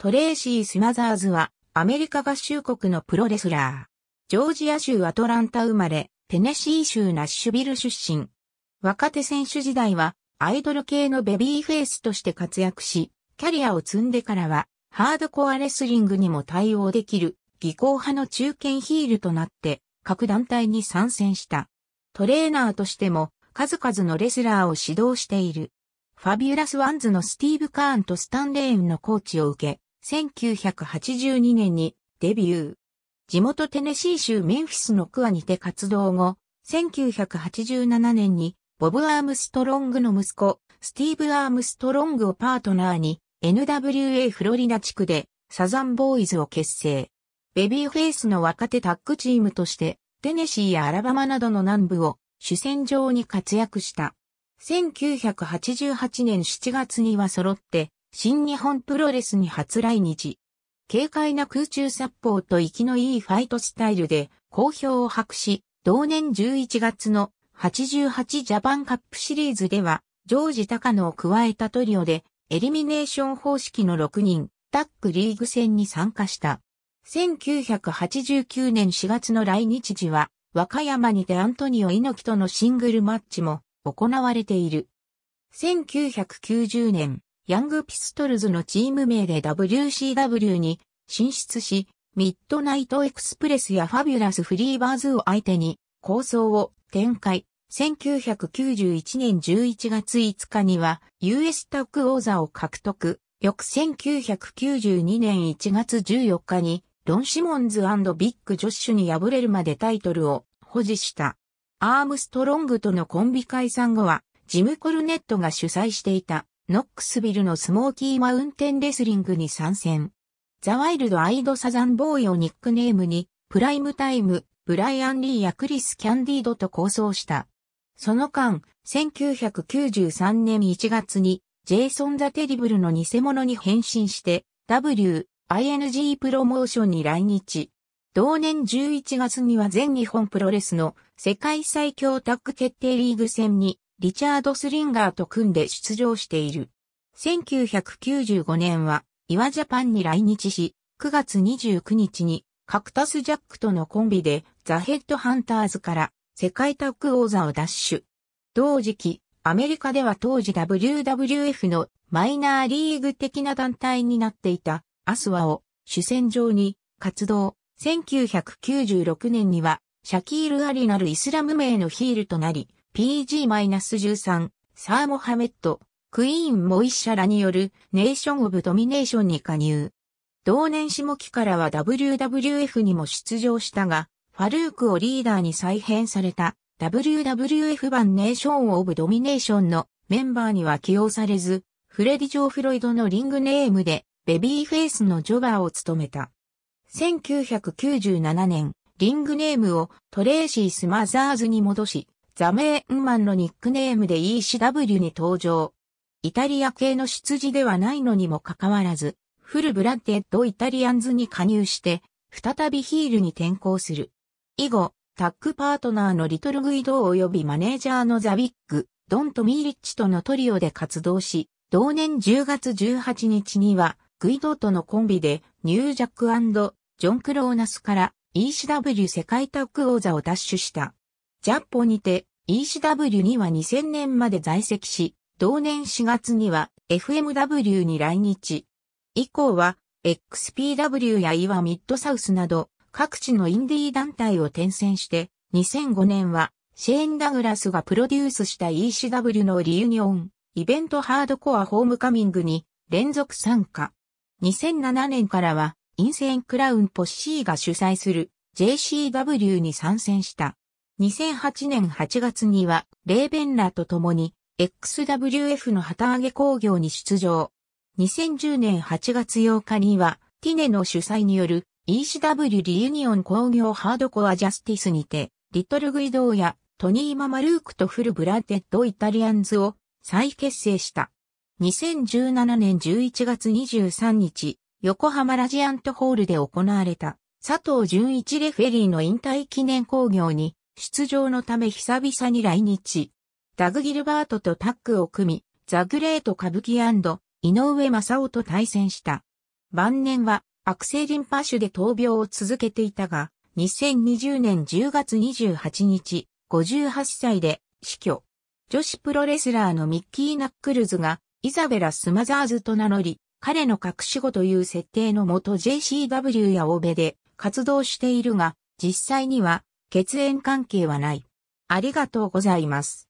トレーシー・スマザーズは、アメリカ合衆国のプロレスラー。ジョージア州アトランタ生まれ、テネシー州ナッシュビル出身。若手選手時代は、アイドル系のベビーフェイスとして活躍し、キャリアを積んでからは、ハードコアレスリングにも対応できる、技巧派の中堅ヒールとなって、各団体に参戦した。トレーナーとしても、数々のレスラーを指導している。ファビュラスワンズのスティーブ・カーンとスタンレーンのコーチを受け、1982年にデビュー。地元テネシー州メンフィスのクアにて活動後、1987年にボブ・アームストロングの息子、スティーブ・アームストロングをパートナーに NWA フロリダ地区でサザンボーイズを結成。ベビーフェイスの若手タッグチームとしてテネシーやアラバマなどの南部を主戦場に活躍した。1988年7月には揃って新日本プロレスに初来日。軽快な空中殺法と息のいいファイトスタイルで好評を博し、同年11月の88ジャパンカップシリーズでは、ジョージ・タカノを加えたトリオで、エリミネーション方式の6人、タックリーグ戦に参加した。1989年4月の来日時は、和歌山にてアントニオ猪木とのシングルマッチも行われている。1990年、ヤングピストルズのチーム名で WCW に進出し、ミッドナイトエクスプレスやファビュラスフリーバーズを相手に構想を展開。1991年11月5日には US タック王座を獲得。翌1992年1月14日にロン・シモンズビッグ・ジョッシュに敗れるまでタイトルを保持した。アームストロングとのコンビ解散後はジム・コルネットが主催していたノックスビルのスモーキーマウンテンレスリングに参戦。ザワイルド・アイド・サザン・ボーイをニックネームに、プライムタイム、ブライアン・リーやクリス・キャンディードと構想した。その間、1993年1月に、ジェイソン・ザ・テリブルの偽物に変身して、W、ING プロモーションに来日。同年11月には全日本プロレスの世界最強タッグ決定リーグ戦にリチャード・スリンガーと組んで出場している。1995年は、岩ジャパンに来日し、9月29日に、カクタス・ジャックとのコンビで、ザ・ヘッド・ハンターズから、世界タッグ王座を奪取。同時期、アメリカでは当時 WWF のマイナーリーグ的な団体になっていた、アスワを主戦場に活動。1996年には、シャキール・アリなるイスラム名のヒールとなり、PG-13、サー・モハメット、クイーン・モイッシャラによるネーション・オブ・ドミネーションに加入。同年下期からは WWF にも出場したが、ファルークをリーダーに再編された WWF 版ネーション・オブ・ドミネーションのメンバーには起用されず、フレディ・ジョー・フロイドのリングネームでベビーフェイスのジョガーを務めた。1997年、リングネームをトレーシー・スマザーズに戻し、ザメーンマンのニックネームで ECW に登場。イタリア系の出自ではないのにもかかわらず、フルブラッデッドイタリアンズに加入して、再びヒールに転向する。以後、タッグパートナーのリトルグイド及びマネージャーのザビッグ、ドンとミーリッチとのトリオで活動し、同年10月18日には、グイドとのコンビで、ニュージャックジョン・クローナスから ECW 世界タッグ王座を奪取した。ジャッポにて ECW には2000年まで在籍し、同年4月には FMW に来日。以降は XPW やイワミッドサウスなど各地のインディー団体を転戦して2005年はシェーン・ダグラスがプロデュースした ECW のリユニオンイベントハードコアホームカミングに連続参加。2007年からはインセン・クラウン・ポッシーが主催する JCW に参戦した。2008年8月には、レーベンラーと共に、XWF の旗揚げ工業に出場。2010年8月8日には、ティネの主催による ECW リユニオン工業ハードコアジャスティスにて、リトルグイドーやトニーママルークとフルブラデッドイタリアンズを再結成した。2017年11月23日、横浜ラジアントホールで行われた佐藤純一レフェリーの引退記念工業に出場のため久々に来日。ダグ・ギルバートとタッグを組み、ザ・グレート歌舞伎井上正夫と対戦した。晩年は悪性リンパ腫で闘病を続けていたが、2020年10月28日、58歳で死去。女子プロレスラーのミッキー・ナックルズがイザベラ・スマザーズと名乗り、彼の隠し子という設定のもと JCW や欧米で活動しているが、実際には血縁関係はない。ありがとうございます。